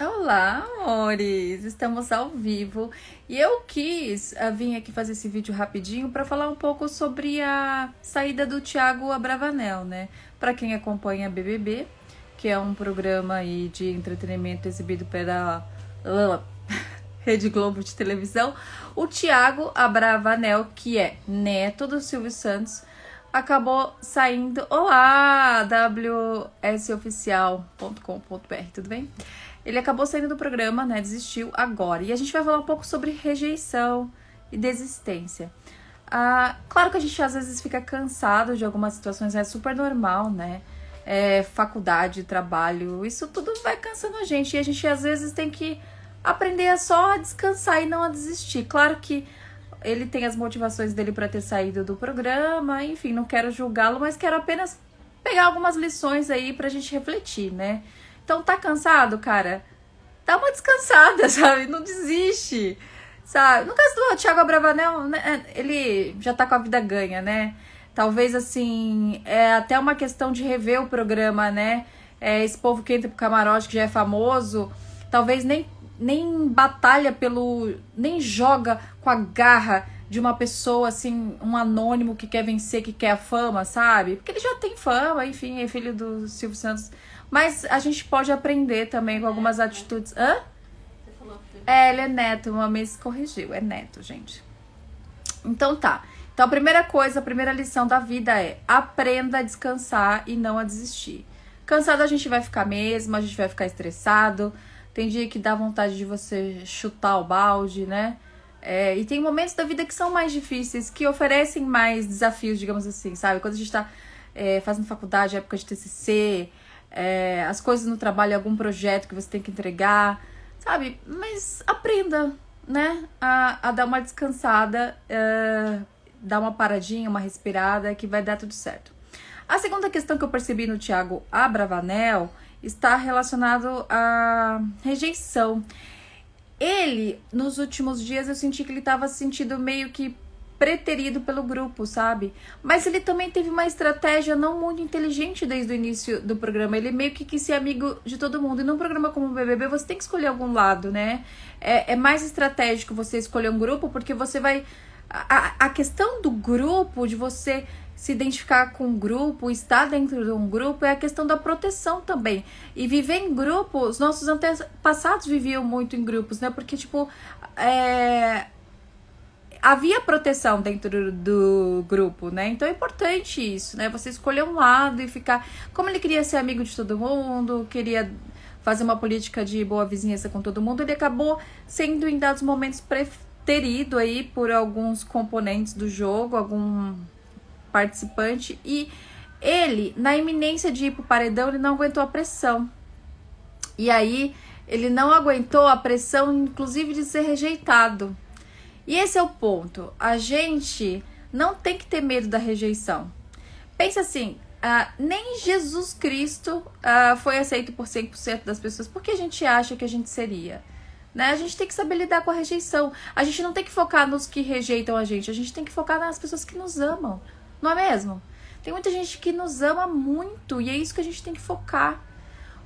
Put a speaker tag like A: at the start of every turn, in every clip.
A: Olá, amores! Estamos ao vivo e eu quis uh, eh, vir aqui fazer esse vídeo rapidinho para falar um pouco sobre a saída do Tiago Abravanel, né? Para quem acompanha BBB, que é um programa aí de entretenimento exibido pela Rede Globo de televisão, o Tiago Abravanel, que é neto do Silvio Santos, acabou saindo. Olá, wsoficial.com.br, tudo bem? Ele acabou saindo do programa, né? Desistiu agora. E a gente vai falar um pouco sobre rejeição e desistência. Ah, claro que a gente às vezes fica cansado de algumas situações, é super normal, né? É, faculdade, trabalho, isso tudo vai cansando a gente. E a gente às vezes tem que aprender a só descansar e não a desistir. Claro que ele tem as motivações dele para ter saído do programa, enfim, não quero julgá-lo, mas quero apenas pegar algumas lições aí pra gente refletir, né? Então tá cansado, cara? Dá uma descansada, sabe? Não desiste. Sabe? No caso do Thiago Abravanel, né? É, ele já tá com a vida ganha, né? Talvez assim, é até uma questão de rever o programa, né? É, esse povo que entra pro camarote que já é famoso, talvez nem nem batalha pelo. nem joga com a garra de uma pessoa, assim, um anônimo que quer vencer, que quer a fama, sabe? Porque ele já tem fama, enfim, é filho do Silvio Santos. Mas a gente pode aprender também com algumas atitudes. Hã? Você falou É, ele é neto, uma vez corrigiu, é neto, gente. Então tá. Então a primeira coisa, a primeira lição da vida é aprenda a descansar e não a desistir. Cansado a gente vai ficar mesmo, a gente vai ficar estressado. Tem dia que dá vontade de você chutar o balde, né? É, e tem momentos da vida que são mais difíceis, que oferecem mais desafios, digamos assim, sabe? Quando a gente está é, fazendo faculdade, época de TCC, é, as coisas no trabalho, algum projeto que você tem que entregar, sabe? Mas aprenda, né? A, a dar uma descansada, é, dar uma paradinha, uma respirada, que vai dar tudo certo. A segunda questão que eu percebi no Tiago Abravanel está relacionado à rejeição. Ele, nos últimos dias, eu senti que ele estava se sentindo meio que preterido pelo grupo, sabe? Mas ele também teve uma estratégia não muito inteligente desde o início do programa. Ele meio que quis ser amigo de todo mundo. E num programa como o BBB, você tem que escolher algum lado, né? É, é mais estratégico você escolher um grupo, porque você vai. A, a questão do grupo, de você se identificar com um grupo, estar dentro de um grupo, é a questão da proteção também. E viver em grupo, os nossos antepassados viviam muito em grupos, né? Porque, tipo, é... havia proteção dentro do grupo, né? Então é importante isso, né? Você escolher um lado e ficar. Como ele queria ser amigo de todo mundo, queria fazer uma política de boa vizinhança com todo mundo, ele acabou sendo em dados momentos ido aí por alguns componentes do jogo, algum participante e ele, na iminência de ir para o paredão, ele não aguentou a pressão. E aí ele não aguentou a pressão, inclusive de ser rejeitado. E esse é o ponto. A gente não tem que ter medo da rejeição. Pensa assim, Uh, nem Jesus Cristo uh, foi aceito por 100% das pessoas. Por que a gente acha que a gente seria? Né? A gente tem que saber lidar com a rejeição. A gente não tem que focar nos que rejeitam a gente. A gente tem que focar nas pessoas que nos amam. Não é mesmo? Tem muita gente que nos ama muito e é isso que a gente tem que focar.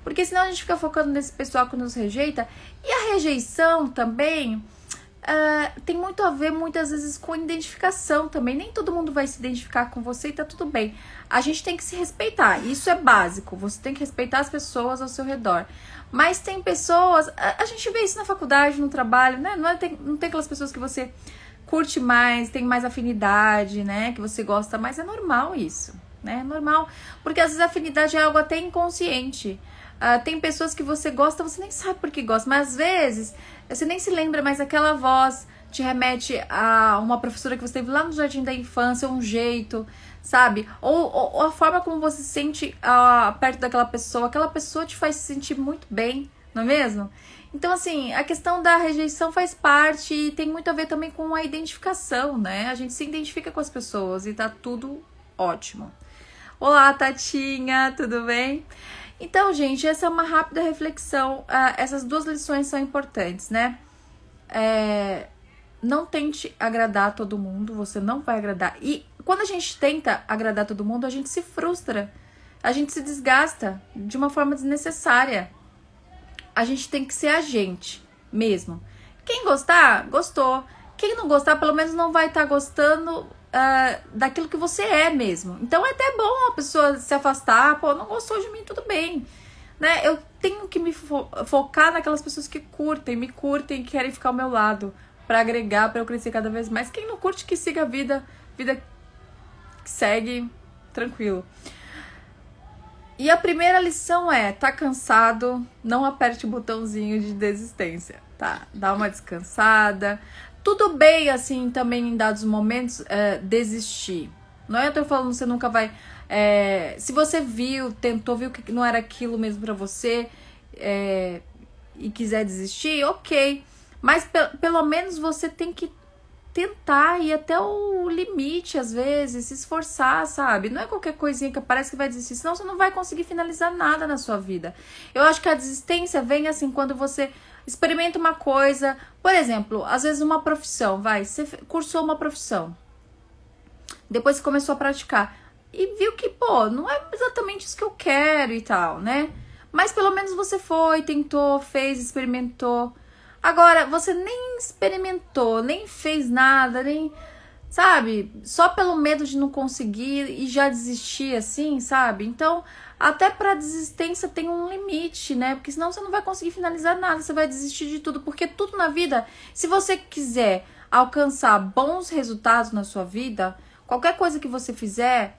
A: Porque senão a gente fica focando nesse pessoal que nos rejeita. E a rejeição também uh, tem muito a ver muitas vezes com identificação também. Nem todo mundo vai se identificar com você e tá tudo bem. A gente tem que se respeitar, isso é básico. Você tem que respeitar as pessoas ao seu redor. Mas tem pessoas, a, a gente vê isso na faculdade, no trabalho, né? Não, é, tem, não tem aquelas pessoas que você curte mais, tem mais afinidade, né? Que você gosta mais. É normal isso, né? É normal. Porque às vezes a afinidade é algo até inconsciente. Uh, tem pessoas que você gosta, você nem sabe por que gosta, mas às vezes você nem se lembra, mas aquela voz te remete a uma professora que você teve lá no jardim da infância, um jeito, sabe? Ou, ou, ou a forma como você se sente uh, perto daquela pessoa, aquela pessoa te faz se sentir muito bem não é mesmo? Então, assim, a questão da rejeição faz parte e tem muito a ver também com a identificação, né? A gente se identifica com as pessoas e tá tudo ótimo. Olá, Tatinha, tudo bem? Então, gente, essa é uma rápida reflexão. Ah, essas duas lições são importantes, né? É, não tente agradar todo mundo, você não vai agradar. E quando a gente tenta agradar todo mundo, a gente se frustra, a gente se desgasta de uma forma desnecessária a gente tem que ser a gente mesmo. Quem gostar, gostou. Quem não gostar, pelo menos não vai estar tá gostando uh, daquilo que você é mesmo. Então é até bom a pessoa se afastar, pô, não gostou de mim, tudo bem. Né? Eu tenho que me fo focar naquelas pessoas que curtem, me curtem, querem ficar ao meu lado, para agregar, para eu crescer cada vez mais. Quem não curte, que siga a vida, vida que segue tranquilo. E a primeira lição é: tá cansado, não aperte o botãozinho de desistência, tá? Dá uma descansada. Tudo bem, assim, também em dados momentos, é, desistir. Não é eu tô falando você nunca vai. É, se você viu, tentou, viu que não era aquilo mesmo para você é, e quiser desistir, ok. Mas pe pelo menos você tem que tentar ir até o limite, às vezes, se esforçar, sabe? Não é qualquer coisinha que parece que vai desistir, senão você não vai conseguir finalizar nada na sua vida. Eu acho que a desistência vem assim quando você experimenta uma coisa, por exemplo, às vezes uma profissão, vai, você cursou uma profissão, depois começou a praticar e viu que, pô, não é exatamente isso que eu quero e tal, né? Mas pelo menos você foi, tentou, fez, experimentou. Agora, você nem experimentou, nem fez nada, nem. Sabe? Só pelo medo de não conseguir e já desistir assim, sabe? Então, até pra desistência tem um limite, né? Porque senão você não vai conseguir finalizar nada, você vai desistir de tudo. Porque tudo na vida, se você quiser alcançar bons resultados na sua vida, qualquer coisa que você fizer,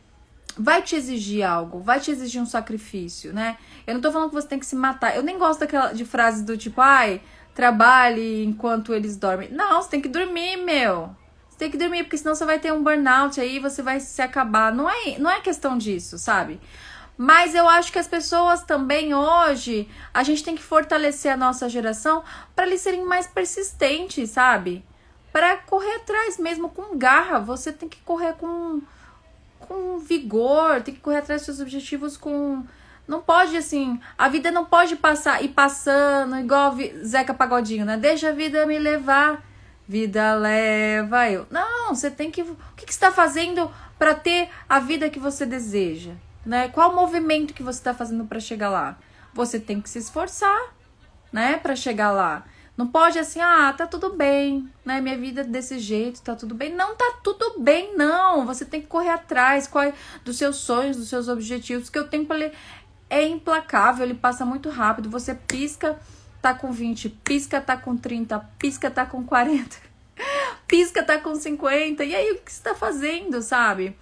A: vai te exigir algo, vai te exigir um sacrifício, né? Eu não tô falando que você tem que se matar. Eu nem gosto daquela de frases do tipo, ai, trabalhe enquanto eles dormem. Não, você tem que dormir, meu. Você tem que dormir, porque senão você vai ter um burnout aí, você vai se acabar. Não é, não é questão disso, sabe? Mas eu acho que as pessoas também hoje, a gente tem que fortalecer a nossa geração para eles serem mais persistentes, sabe? Para correr atrás mesmo com garra, você tem que correr com com vigor, tem que correr atrás dos seus objetivos com não pode assim, a vida não pode passar e passando igual Zeca Pagodinho, né? Deixa a vida me levar, vida leva eu. Não, você tem que. O que, que você está fazendo para ter a vida que você deseja, né? Qual o movimento que você está fazendo para chegar lá? Você tem que se esforçar, né? Para chegar lá. Não pode assim, ah, tá tudo bem, né? Minha vida é desse jeito, tá tudo bem. Não tá tudo bem, não. Você tem que correr atrás qual, dos seus sonhos, dos seus objetivos, que eu tenho é implacável, ele passa muito rápido. Você pisca, tá com 20, pisca, tá com 30, pisca, tá com 40, pisca, tá com 50. E aí, o que você tá fazendo, sabe?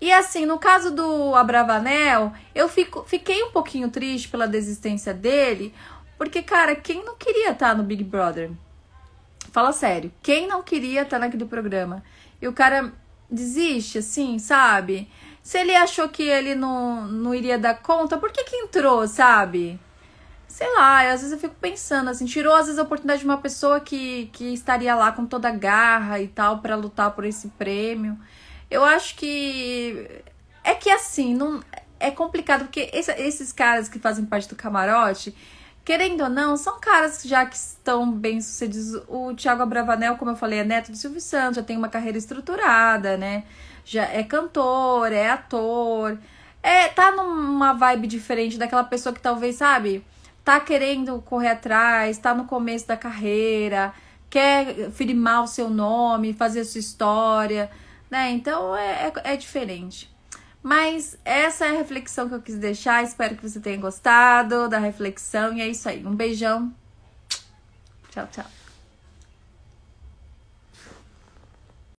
A: E assim, no caso do Abravanel, eu fico, fiquei um pouquinho triste pela desistência dele, porque, cara, quem não queria estar tá no Big Brother? Fala sério, quem não queria estar tá naquele programa? E o cara desiste, assim, sabe? Se ele achou que ele não, não iria dar conta, por que que entrou, sabe? Sei lá, às vezes eu fico pensando, assim, tirou às vezes a oportunidade de uma pessoa que, que estaria lá com toda a garra e tal para lutar por esse prêmio. Eu acho que. É que assim, não é complicado, porque esse, esses caras que fazem parte do camarote, querendo ou não, são caras já que estão bem sucedidos. O Thiago Abravanel, como eu falei, é neto do Silvio Santos, já tem uma carreira estruturada, né? Já é cantor, é ator. É, tá numa vibe diferente daquela pessoa que talvez, sabe, tá querendo correr atrás, tá no começo da carreira, quer firmar o seu nome, fazer a sua história, né? Então é, é, é diferente. Mas essa é a reflexão que eu quis deixar. Espero que você tenha gostado da reflexão. E é isso aí. Um beijão. Tchau, tchau.